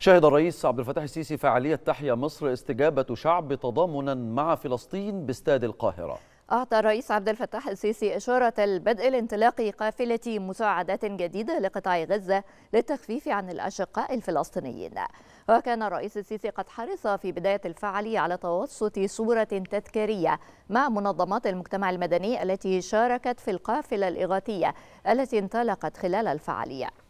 شهد الرئيس عبد الفتاح السيسي فعالية تحيا مصر استجابة شعب تضامنا مع فلسطين باستاد القاهرة أعطى الرئيس عبد الفتاح السيسي إشارة البدء لانطلاق قافلة مساعدات جديدة لقطاع غزة للتخفيف عن الأشقاء الفلسطينيين وكان الرئيس السيسي قد حرص في بداية الفعالية على توسط صورة تذكارية مع منظمات المجتمع المدني التي شاركت في القافلة الإغاثية التي انطلقت خلال الفعالية